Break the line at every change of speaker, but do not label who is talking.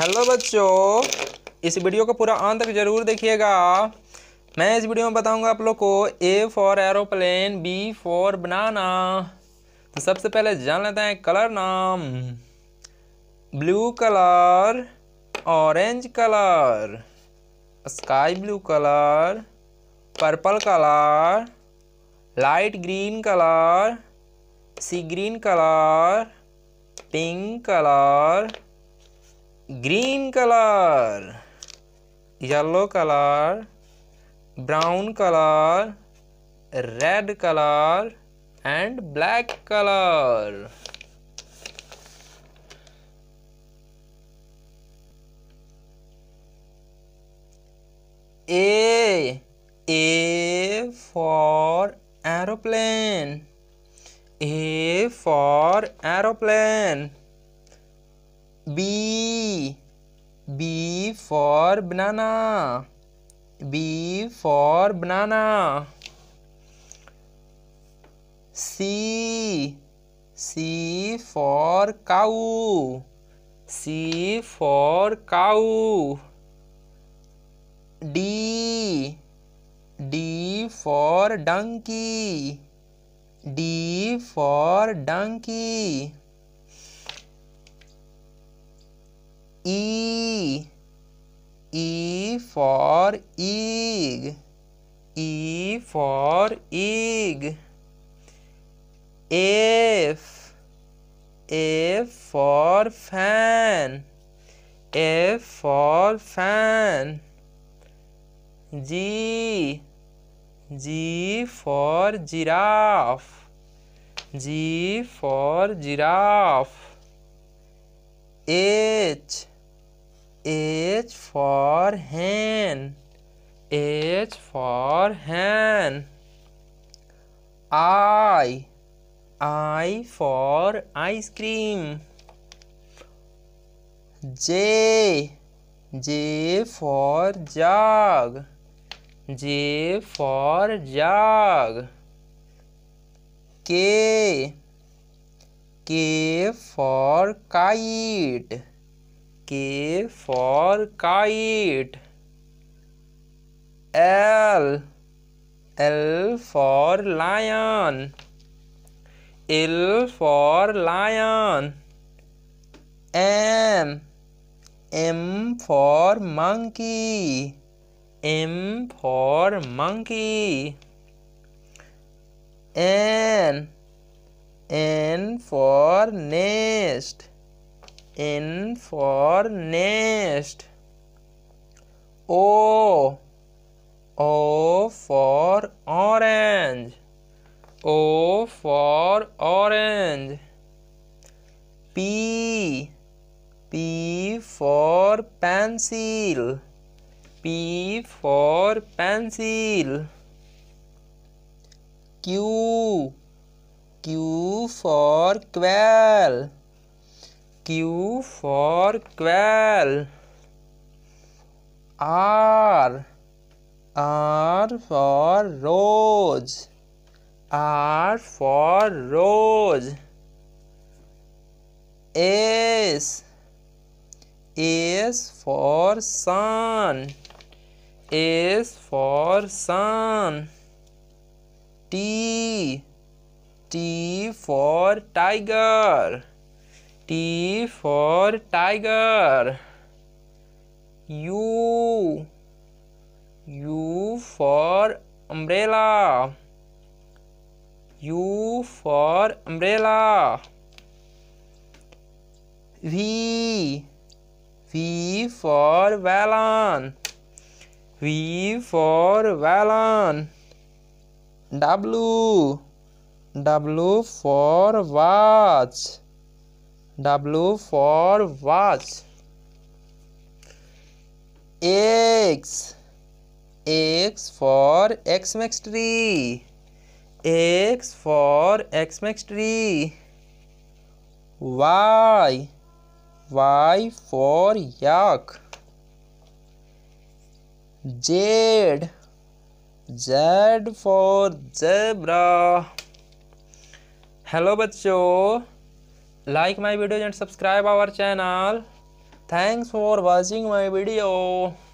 Hello बच्चों इस video को पूरा अंत तक जरूर देखिएगा मैं इस वीडियो में बताऊंगा आप लोग को A for aeroplane B for banana तो सबसे पहले जान लेते हैं कलर नाम blue colour orange colour sky blue colour purple colour light green colour sea green colour pink colour green colour yellow colour brown colour red colour and black colour A A for aeroplane A for aeroplane B B for banana B for banana C C for cow C for cow D D for donkey D for donkey E. E for egg. E for egg. F. F for fan. F for fan. G. G for giraffe. G for giraffe. H. H for hen. H for hen. I. I for ice cream. J. J for jog. J for jog. K. K for kite. K for kite. L. L for lion. L for lion. M. M for monkey. M for monkey. N. N for nest. N for nest. O. O for orange. O for orange. P. P for pencil. P for pencil. Q. Q for quail. Q for quail. R. R for rose. R for rose. S. S for sun. S for sun. T. T for tiger. T for tiger. U. U for umbrella. U for umbrella. V. V for Valon. V for Valon. W. W for watch. W for watch. X. X for X max tree. X for X max tree. Y. Y for yak. Z. Z for zebra. Hello बच्चों like my video and subscribe our channel thanks for watching my video